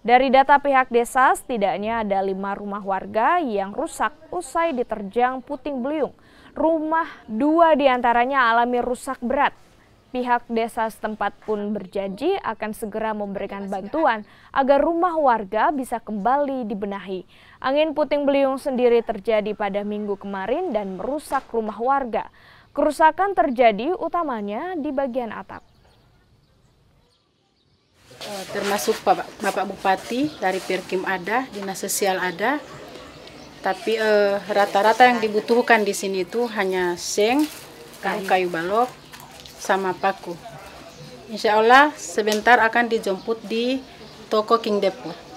Dari data pihak desa, setidaknya ada lima rumah warga yang rusak usai diterjang puting beliung. Rumah dua diantaranya alami rusak berat. Pihak desa setempat pun berjanji akan segera memberikan bantuan agar rumah warga bisa kembali dibenahi. Angin puting beliung sendiri terjadi pada minggu kemarin dan merusak rumah warga. Kerusakan terjadi utamanya di bagian atap termasuk Bapak, Bapak Bupati dari Pirkim ada, Dinas Sosial ada. Tapi eh, rata-rata eh, yang dibutuhkan di sini itu hanya seng, kayu, kayu balok, sama paku. Insya Allah sebentar akan dijemput di toko King Depot.